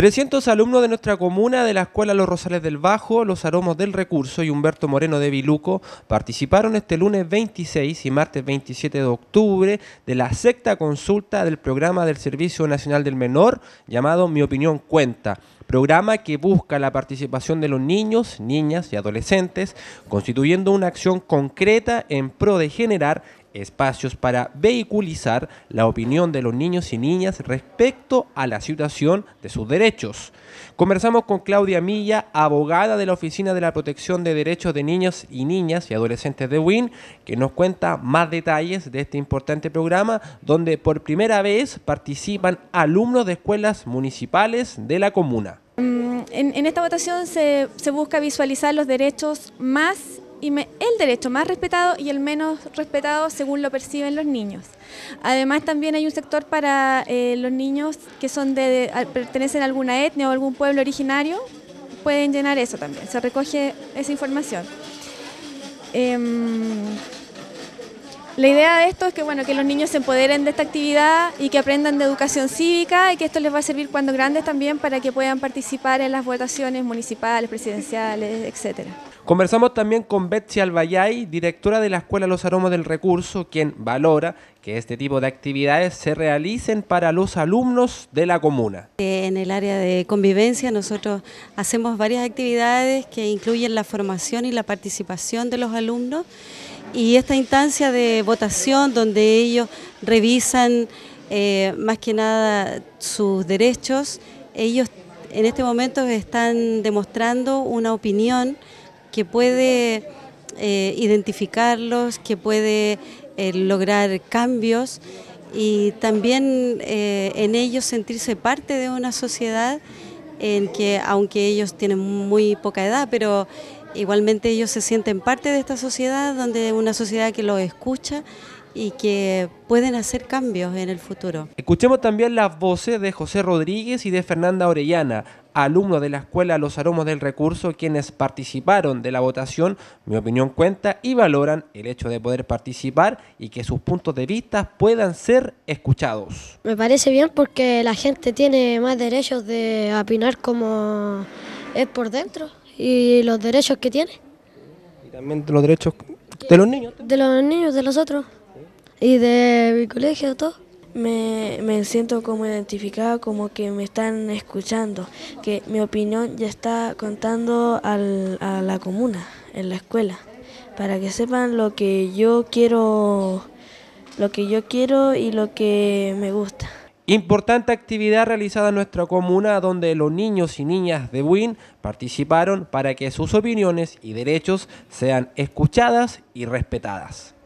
300 alumnos de nuestra comuna de la Escuela Los Rosales del Bajo, Los Aromos del Recurso y Humberto Moreno de Viluco participaron este lunes 26 y martes 27 de octubre de la sexta consulta del programa del Servicio Nacional del Menor llamado Mi Opinión Cuenta, programa que busca la participación de los niños, niñas y adolescentes, constituyendo una acción concreta en pro de generar espacios para vehiculizar la opinión de los niños y niñas respecto a la situación de sus derechos. Conversamos con Claudia Milla, abogada de la Oficina de la Protección de Derechos de Niños y Niñas y Adolescentes de WIN, que nos cuenta más detalles de este importante programa donde por primera vez participan alumnos de escuelas municipales de la comuna. Mm, en, esta votación se, se, busca visualizar los derechos más y el derecho más respetado y el menos respetado según lo perciben los niños. Además también hay un sector para eh, los niños que son de, pertenecen a alguna etnia o algún pueblo originario, pueden llenar eso también, se recoge esa información. Em, la idea de esto es que, bueno, que los niños se empoderen de esta actividad y que aprendan de educación cívica y que esto les va a servir cuando grandes también para que puedan participar en las votaciones municipales, presidenciales, etc. Conversamos también con Betsy Albayay, directora de la Escuela Los Aromos del Recurso, quien valora que este tipo de actividades se realicen para los alumnos de la comuna. Eh, en el área de convivencia nosotros hacemos varias actividades que incluyen la formación y la participación de los alumnos y esta instancia de votación donde ellos revisan eh, más que nada sus derechos, ellos en este momento están demostrando una opinión que puede eh, identificarlos, que puede eh, lograr cambios y también en ellos sentirse parte de una sociedad en que aunque ellos tienen muy poca edad, pero igualmente ellos se sienten parte de esta sociedad, donde una sociedad que los escucha y que pueden hacer cambios en el futuro. Escuchemos también las voces de José Rodríguez y de Fernanda Orellana, alumnos de la escuela Los Aromos del Recurso, quienes participaron de la votación, mi opinión cuenta, y valoran el hecho de poder participar y que sus puntos de vista puedan ser escuchados. Me parece bien porque la gente tiene más derechos de opinar como es por dentro y los derechos que tiene. Y también los derechos de los niños. De los niños, de los otros y de mi colegio, todo. Me, me, siento como identificada, como que me están escuchando, que mi opinión ya está contando a la comuna, en la escuela, para que sepan lo que yo quiero, lo que yo quiero y lo que me gusta. Importante actividad realizada en nuestra comuna donde los niños y niñas de Win participaron para que sus opiniones y derechos sean escuchadas y respetadas.